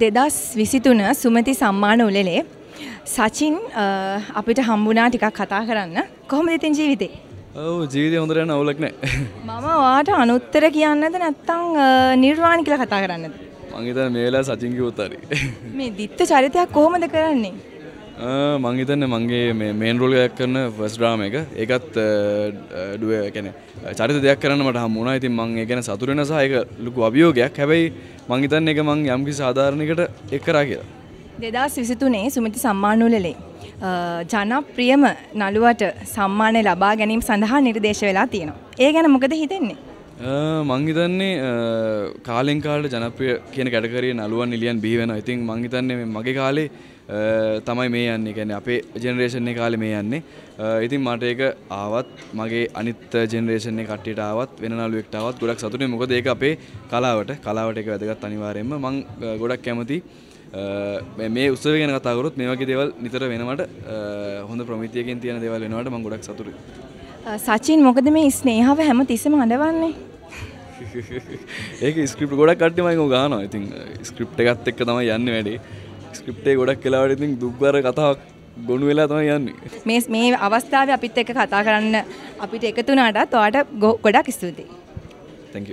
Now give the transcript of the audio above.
දෙදස් විසිතුන සුමති සම්මාන උලලේ සචින් අපිට හම්බුනා ටිකක් කතා කරන්න කොහොම දෙතින් ජීවිතේ ඔව ජීවිතය හොඳරයන්න අවුලක් නෑ මම වාට අනුත්තර කියන්නද නැත්තං නිර්වාණ කියලා කතා කරන්නද මංගේතන මේලා සචින්කි උත්තරරි මේ දිත්ත චරිතයක් කොහොමද කරන්නේ මං හිතන්න මගේ මේන් රෝල්ගයක් කරන ෆස් ්‍රාම එක ඒකත් ඩුවැැන චරිත දෙයක් කරන්නට හමුණ ඉතින් මං ගැන සතුරෙන සහයක ලොකු අභියෝගයක් හැබැයි මංහිතන්න එක මං යම්කි සාධාරණකට එක් කරා කියලා. දෙදස් විසිතුනේ සුමති සම්මානුලලේ. ජනප්‍රියම නළුවට සම්මානය ලබා ගැනීම සඳහා නිර්දේශ වෙලා තියෙනවා. ඒ ගැන මොකද හිතෙන්නේ. මංහිතන්නේ කාලෙන්කාලට ජනප්‍රිය කියන කැටකරේ නලුවන් නිලියන් බිහිවෙන ඉතින් මංහිතන්නේ මගේ කාලේ තමයි මේ යන්නේ ගැන අපේ ජෙනරේෂන්නේ කාලෙ මේ යන්නේ ඉතින් මට ඒක ආවත් මගේ අනිත් ජෙනරේෂන්නේ කට්ටියට ආවත් වෙන නලුවෙක්ටාවත් ගොඩක් සතුනේ මොකද ඒක අපේ කලාවට කලාවට එක වැදගත් අනිවාරයෙන්ම මං ගොඩක් කැමති මේ උත්සව ගැන කතාකරොත් මේ වගේ දේවල් නිතර වෙනවට හොඳ ප්‍රමිතියකින් තියෙන දේවල් වෙනවට මං ගොඩක් සතුටුයි සචින් මොකද මේ ස්නේහාව හැම තිස්සම අඬවන්නේ ඒක ස්ක්‍රප් ගොඩක් කට්ටිමයික ගහනවා ඉතින් ස්ක්‍රප් එකත් එක්ක තම යන්න වැඩේ ස්ක්‍රප්ටේ ගොඩක් කලාවට ඉතින් දුක්වර කතාවක් ගොුණු වෙලා තම යන්නේ මේ මේ අවස්ථාව අපිත් එක කතා කරන්න අපිට එකතුනාටත් ඔයාට ගොඩක් ස්තුතියි තැක